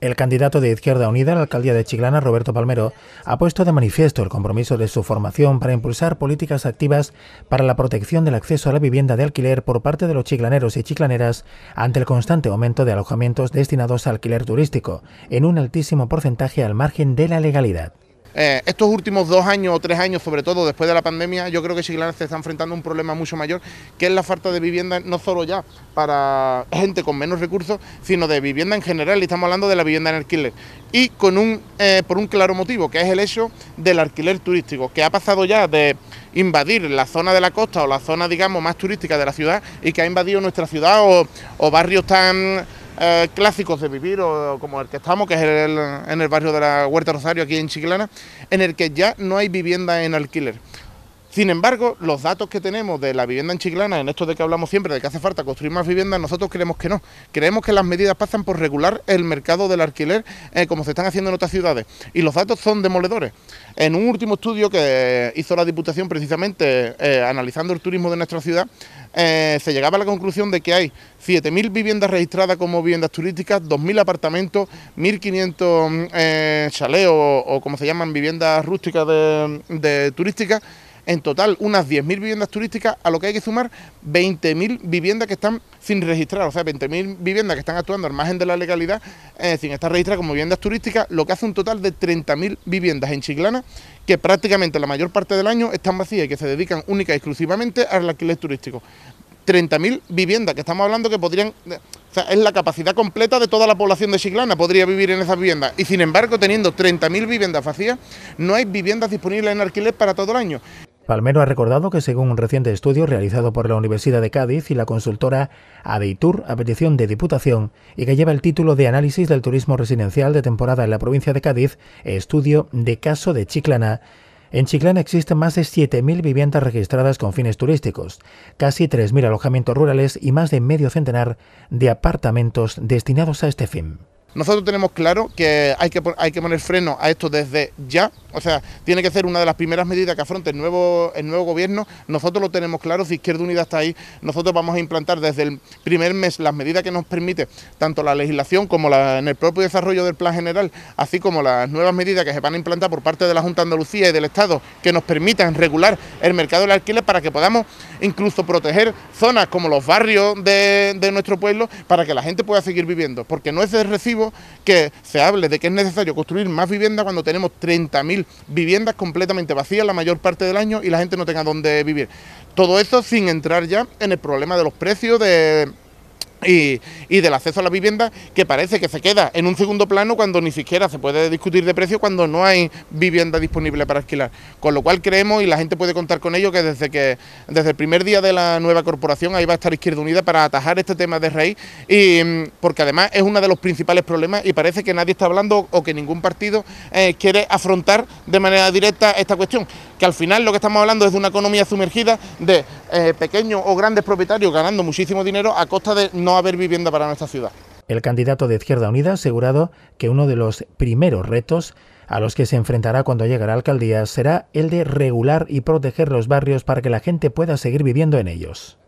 El candidato de Izquierda Unida a la alcaldía de Chiclana, Roberto Palmero, ha puesto de manifiesto el compromiso de su formación para impulsar políticas activas para la protección del acceso a la vivienda de alquiler por parte de los chiclaneros y chiclaneras ante el constante aumento de alojamientos destinados a alquiler turístico, en un altísimo porcentaje al margen de la legalidad. Eh, estos últimos dos años o tres años, sobre todo después de la pandemia, yo creo que Chiclana se está enfrentando a un problema mucho mayor, que es la falta de vivienda, no solo ya para gente con menos recursos, sino de vivienda en general, y estamos hablando de la vivienda en alquiler. Y con un, eh, por un claro motivo, que es el hecho del alquiler turístico, que ha pasado ya de invadir la zona de la costa o la zona, digamos, más turística de la ciudad y que ha invadido nuestra ciudad o, o barrios tan eh, clásicos de vivir, o, como el que estamos, que es en el barrio de la Huerta Rosario, aquí en Chiclana, en el que ya no hay vivienda en alquiler. Sin embargo, los datos que tenemos de la vivienda en Chiclana, en esto de que hablamos siempre, de que hace falta construir más viviendas, nosotros creemos que no. Creemos que las medidas pasan por regular el mercado del alquiler, eh, como se están haciendo en otras ciudades. Y los datos son demoledores. En un último estudio que hizo la Diputación, precisamente eh, analizando el turismo de nuestra ciudad, eh, se llegaba a la conclusión de que hay 7.000 viviendas registradas como viviendas turísticas, 2.000 apartamentos, 1.500 chaleos... o, como se llaman viviendas rústicas de, turística... turísticas en total unas 10.000 viviendas turísticas, a lo que hay que sumar 20.000 viviendas que están sin registrar, o sea, 20.000 viviendas que están actuando al margen de la legalidad, eh, sin estar registradas como viviendas turísticas, lo que hace un total de 30.000 viviendas en Chiclana, que prácticamente la mayor parte del año están vacías y que se dedican única y exclusivamente al alquiler turístico. 30.000 viviendas, que estamos hablando que podrían... Eh, o sea, es la capacidad completa de toda la población de Chiclana, podría vivir en esas viviendas. Y sin embargo, teniendo 30.000 viviendas vacías, no hay viviendas disponibles en alquiler para todo el año. Palmero ha recordado que según un reciente estudio realizado por la Universidad de Cádiz y la consultora Adeitur a petición de Diputación y que lleva el título de Análisis del Turismo Residencial de temporada en la provincia de Cádiz, estudio de caso de Chiclana, en Chiclana existen más de 7.000 viviendas registradas con fines turísticos, casi 3.000 alojamientos rurales y más de medio centenar de apartamentos destinados a este fin. Nosotros tenemos claro que hay que, hay que poner freno a esto desde ya, o sea, tiene que ser una de las primeras medidas que afronte el nuevo, el nuevo gobierno. Nosotros lo tenemos claro, si Izquierda Unida está ahí, nosotros vamos a implantar desde el primer mes las medidas que nos permite tanto la legislación como la, en el propio desarrollo del plan general, así como las nuevas medidas que se van a implantar por parte de la Junta de Andalucía y del Estado que nos permitan regular el mercado del alquiler para que podamos incluso proteger zonas como los barrios de, de nuestro pueblo para que la gente pueda seguir viviendo, porque no es de recibo que se hable de que es necesario construir más viviendas cuando tenemos 30.000 viviendas completamente vacías la mayor parte del año y la gente no tenga dónde vivir. Todo eso sin entrar ya en el problema de los precios, de y, del acceso a la vivienda que parece que se queda en un segundo plano cuando ni siquiera se puede discutir de precio cuando no hay vivienda disponible para alquilar. Con lo cual creemos y la gente puede contar con ello que desde que desde el primer día de la nueva corporación ahí va a estar Izquierda Unida para atajar este tema de raíz y mm, porque además es uno de los principales problemas y parece que nadie está hablando o que ningún partido eh, quiere afrontar de manera directa esta cuestión. Que al final lo que estamos hablando es de una economía sumergida de eh, pequeños o grandes propietarios ganando muchísimo dinero a costa de no haber vivienda para nuestra ciudad. El candidato de Izquierda Unida ha asegurado que uno de los primeros retos a los que se enfrentará cuando llegue a la alcaldía será el de regular y proteger los barrios para que la gente pueda seguir viviendo en ellos.